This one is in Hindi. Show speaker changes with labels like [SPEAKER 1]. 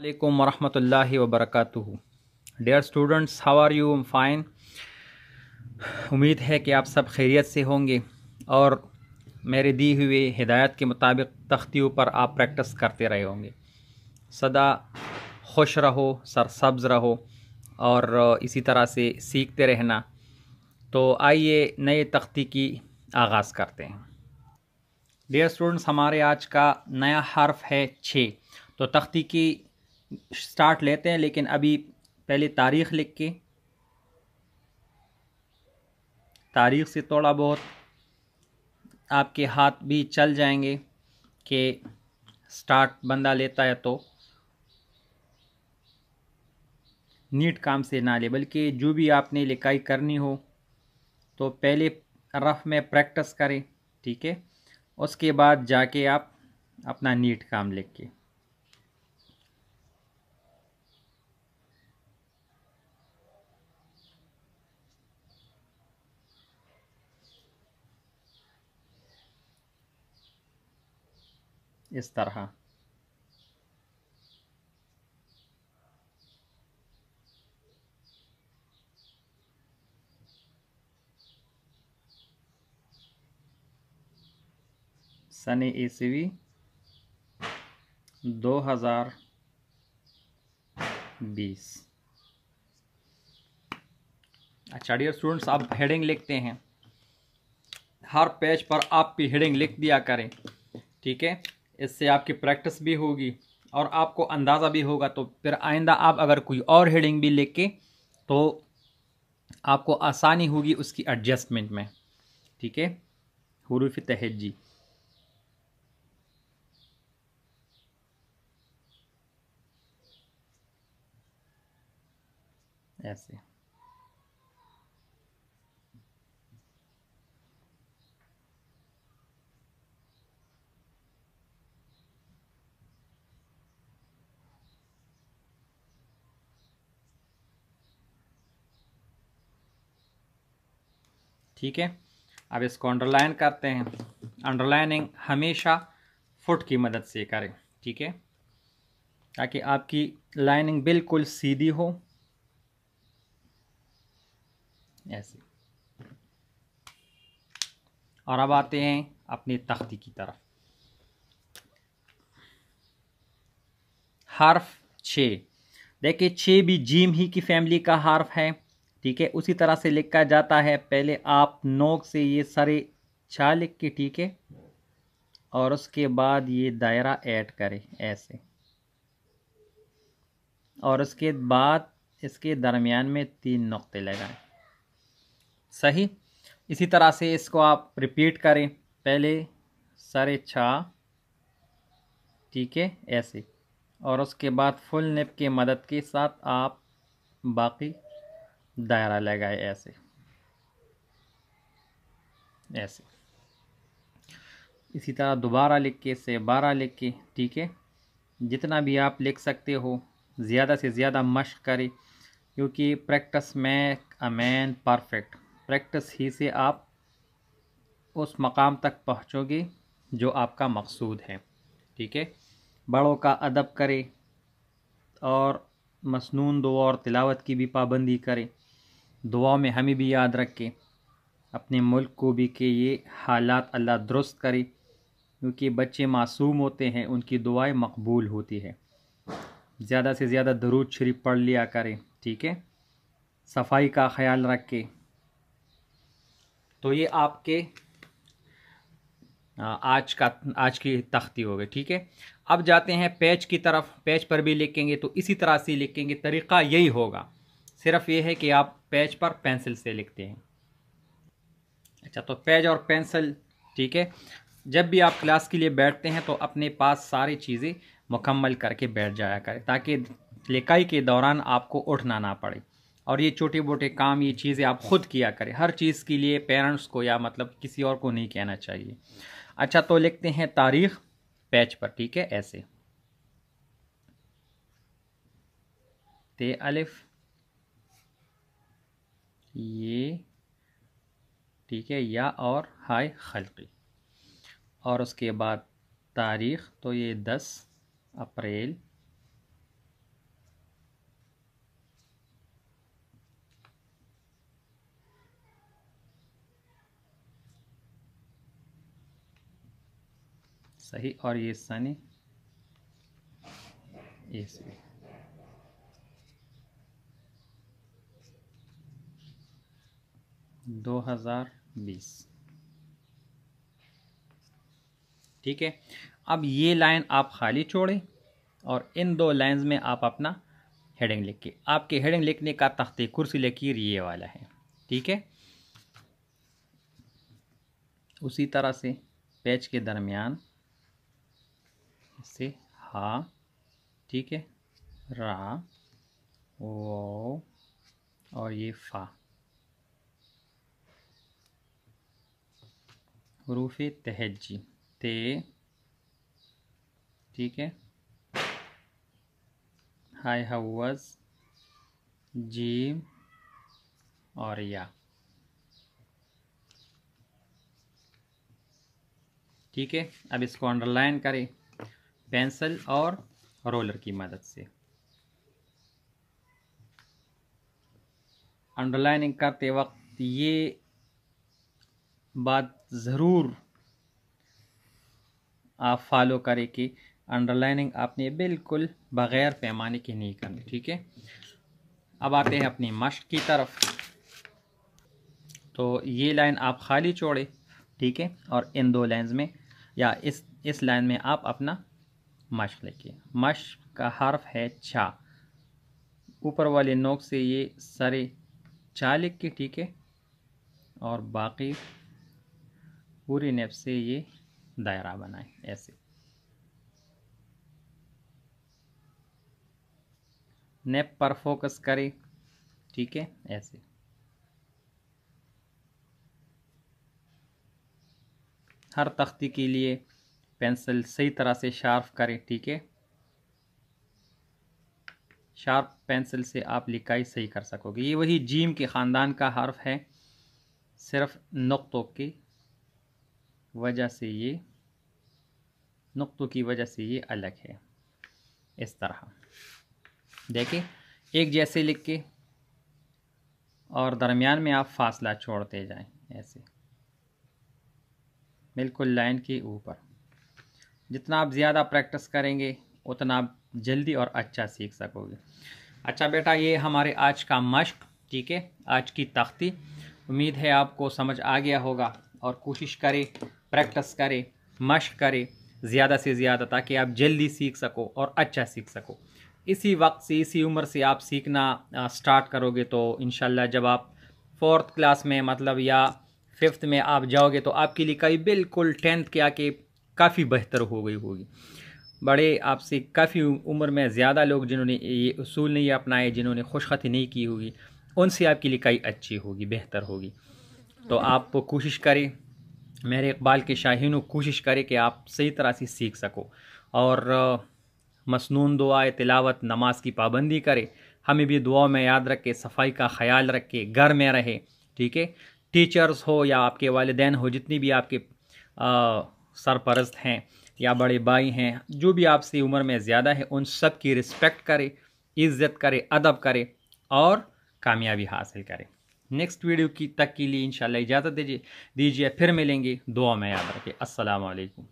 [SPEAKER 1] अल्लाम warahmatullahi wabarakatuh. Dear students how are you am fine उम्मीद है कि आप सब खैरियत से होंगे और मेरे दी हुए हिदायत के मुताबिक तख्तियों पर आप प्रैक्टिस करते रहे होंगे सदा खुश रहो सरसब्ज़ रहो और इसी तरह से सीखते रहना तो आइए नए तख्ती की आगाज़ करते हैं डियर स्टूडेंट्स हमारे आज का नया हर्फ है छः तो तख्ती की स्टार्ट लेते हैं लेकिन अभी पहले तारीख लिख के तारीख से थोड़ा बहुत आपके हाथ भी चल जाएंगे कि स्टार्ट बंदा लेता है तो नीट काम से ना ले बल्कि जो भी आपने लिखाई करनी हो तो पहले रफ में प्रैक्टिस करें ठीक है उसके बाद जाके आप अपना नीट काम लिख के इस तरह सनी ईस्वी दो हज़ार बीस अच्छा डियर स्टूडेंट्स आप हेडिंग लिखते हैं हर पेज पर आप भी हेडिंग लिख दिया करें ठीक है इससे आपकी प्रैक्टिस भी होगी और आपको अंदाज़ा भी होगा तो फिर आइंदा आप अगर कोई और हेडिंग भी लेके तो आपको आसानी होगी उसकी एडजस्टमेंट में ठीक है हरूफ तहजी ऐसे ठीक है अब इसको अंडरलाइन करते हैं अंडरलाइनिंग हमेशा फुट की मदद से करें ठीक है ताकि आपकी लाइनिंग बिल्कुल सीधी हो ऐसे और अब आते हैं अपनी तख्ती की तरफ हर्फ छ देखिए छ भी जीम ही की फैमिली का हर्फ है ठीक है उसी तरह से लिखा जाता है पहले आप नोक से ये सारे छा लिख के ठीक है और उसके बाद ये दायरा ऐड करें ऐसे और उसके बाद इसके दरमियान में तीन नुक्ते लगाएं सही इसी तरह से इसको आप रिपीट करें पहले सारे छा ठीक है ऐसे और उसके बाद फुल नेप की मदद के साथ आप बाकी दायरा लगाए ऐसे ऐसे इसी तरह दोबारा लिख के से बारह लिख के ठीक है जितना भी आप लिख सकते हो ज़्यादा से ज़्यादा मश्क करें क्योंकि practice make a man perfect practice ही से आप उस मकाम तक पहुँचोगे जो आपका मकसूद है ठीक है बड़ों का अदब करें और मसनून दो और तिलावत की भी पाबंदी करें दुआ में हमें भी याद रखें अपने मुल्क को भी कि ये हालात अल्लाह दुरुस्त करे क्योंकि बच्चे मासूम होते हैं उनकी दुआएं मकबूल होती है ज़्यादा से ज़्यादा दरूद शरीफ पढ़ लिया करें ठीक है सफाई का ख्याल रखें तो ये आपके आज का आज की तख्ती हो गई ठीक है अब जाते हैं पेज की तरफ पेज पर भी लिखेंगे तो इसी तरह से लिखेंगे तरीक़ा यही होगा सिर्फ ये है कि आप पेज पर पेंसिल से लिखते हैं अच्छा तो पेज और पेंसिल ठीक है जब भी आप क्लास के लिए बैठते हैं तो अपने पास सारी चीज़ें मुकम्मल करके बैठ जाया करें ताकि लिखाई के दौरान आपको उठना ना पड़े और ये छोटे मोटे काम ये चीज़ें आप ख़ुद किया करें हर चीज़ के लिए पेरेंट्स को या मतलब किसी और को नहीं कहना चाहिए अच्छा तो लिखते हैं तारीख पेज पर ठीक है ऐसे ते अलिफ़ ये ठीक है या और हाय खलकी और उसके बाद तारीख़ तो ये दस अप्रैल सही और ये सनी ईस्वी दो हज़ार बीस ठीक है अब ये लाइन आप खाली छोड़ें और इन दो लाइंस में आप अपना हेडिंग लिखिए आपके हेडिंग लिखने का तख्ते कुर्सी लकीर ये वाला है ठीक है उसी तरह से पेज के दरमियान से हा ठीक है रा वो और ये फा हरूफ तहजी ते ठीक है हाई हवस जीम और या ठीक है अब इसको अंडरलाइन करें पेंसिल और रोलर की मदद से अंडरलाइनिंग करते वक्त ये बात ज़रूर आप फॉलो करें कि अंडरलाइनिंग आपने बिल्कुल बग़ैर पैमाने की नहीं करनी ठीक है अब आते हैं अपनी मश्क की तरफ तो ये लाइन आप खाली छोड़े ठीक है और इन दो लाइंस में या इस इस लाइन में आप अपना मश्क लिखिए मश्क का हर्फ है छा ऊपर वाले नोक से ये सारे छा लिख के ठीक है और बाकी पूरी नेप से ये दायरा बनाए ऐसे नेप पर फोकस करें ठीक है ऐसे हर तख्ती के लिए पेंसिल सही तरह से शार्प करें ठीक है शार्प पेंसिल से आप लिखाई सही कर सकोगे ये वही जीम के ख़ानदान का हर्फ है सिर्फ नुक्तों की वजह से ये नुक़ों की वजह से ये अलग है इस तरह देखिए एक जैसे लिख के और दरमियान में आप फासला छोड़ते जाएं ऐसे बिल्कुल लाइन के ऊपर जितना आप ज़्यादा प्रैक्टिस करेंगे उतना आप जल्दी और अच्छा सीख सकोगे अच्छा बेटा ये हमारे आज का मश्क ठीक है आज की तख्ती उम्मीद है आपको समझ आ गया होगा और कोशिश करें प्रैक्टिस करें मश्क करें ज़्यादा से ज़्यादा ताकि आप जल्दी सीख सको और अच्छा सीख सको इसी वक्त से इसी उम्र से आप सीखना स्टार्ट करोगे तो इन जब आप फोर्थ क्लास में मतलब या फिफ्थ में आप जाओगे तो आपकी लिखाई बिल्कुल टेंथ के आके काफ़ी बेहतर हो गई होगी बड़े आपसे काफ़ी उम्र में ज़्यादा लोग जिन्होंने ये असूल नहीं अपनाए जिन्होंने खुशखती नहीं की होगी उनसे आपकी कई अच्छी होगी बेहतर होगी तो आप कोशिश करें मेरे इकबाल के शाहीन कोशिश करे कि आप सही तरह से सीख सको और मसनून दुआ तिलावत नमाज की पाबंदी करे हमें भी दुआ में याद रखे सफाई का ख्याल रखे घर में रहे ठीक है टीचर्स हो या आपके वालदेन हो जितनी भी आपके सरपरस्त हैं या बड़े भाई हैं जो भी आपसे उम्र में ज़्यादा है उन सब की रिस्पेक्ट करे इज़्ज़त करे अदब करे और कामयाबी हासिल करें नेक्स्ट वीडियो की तक के लिए इंशाल्लाह इजाज़त दीजिए दीजिए फिर मिलेंगे दुआ में याद रखें असलकम